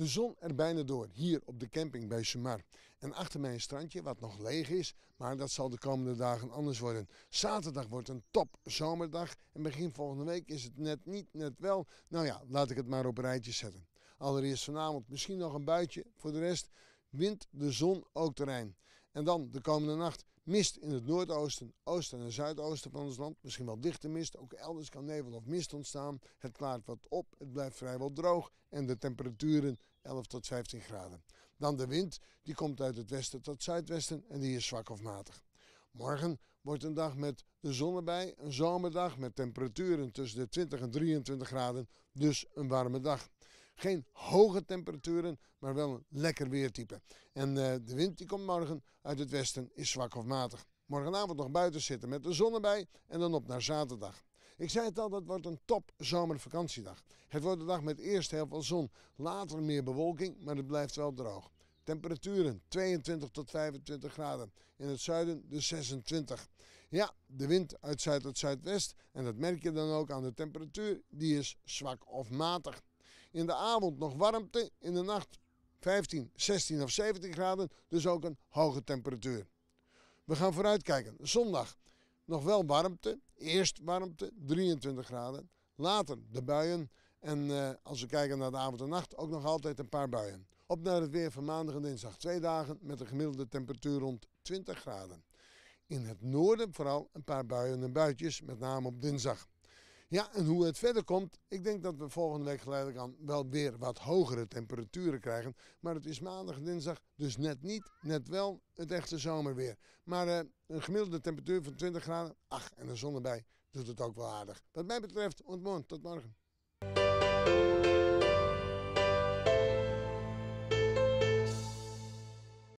De zon er bijna door, hier op de camping bij Sumar. En achter mij een strandje wat nog leeg is, maar dat zal de komende dagen anders worden. Zaterdag wordt een top zomerdag en begin volgende week is het net niet, net wel. Nou ja, laat ik het maar op een rijtje zetten. Allereerst vanavond misschien nog een buitje, voor de rest wint de zon ook terrein. En dan de komende nacht mist in het noordoosten, oosten en zuidoosten van ons land. Misschien wel dichte mist. Ook elders kan nevel of mist ontstaan. Het klaart wat op, het blijft vrijwel droog. En de temperaturen 11 tot 15 graden. Dan de wind, die komt uit het westen tot zuidwesten en die is zwak of matig. Morgen wordt een dag met de zon erbij, een zomerdag met temperaturen tussen de 20 en 23 graden, dus een warme dag. Geen hoge temperaturen, maar wel een lekker weertype. En eh, de wind die komt morgen uit het westen is zwak of matig. Morgenavond nog buiten zitten met de zon erbij en dan op naar zaterdag. Ik zei het al, dat wordt een top zomervakantiedag. Het wordt een dag met eerst heel veel zon, later meer bewolking, maar het blijft wel droog. Temperaturen 22 tot 25 graden. In het zuiden de 26. Ja, de wind uit zuid tot zuidwest. En dat merk je dan ook aan de temperatuur. Die is zwak of matig. In de avond nog warmte, in de nacht 15, 16 of 17 graden, dus ook een hoge temperatuur. We gaan vooruitkijken. Zondag nog wel warmte, eerst warmte, 23 graden. Later de buien en eh, als we kijken naar de avond en nacht ook nog altijd een paar buien. Op naar het weer van maandag en dinsdag. Twee dagen met een gemiddelde temperatuur rond 20 graden. In het noorden vooral een paar buien en buitjes, met name op dinsdag. Ja, en hoe het verder komt, ik denk dat we volgende week geleidelijk aan wel weer wat hogere temperaturen krijgen. Maar het is maandag en dinsdag, dus net niet, net wel het echte zomerweer. Maar eh, een gemiddelde temperatuur van 20 graden, ach, en de zon erbij, doet het ook wel aardig. Wat mij betreft, ontmoet, tot morgen.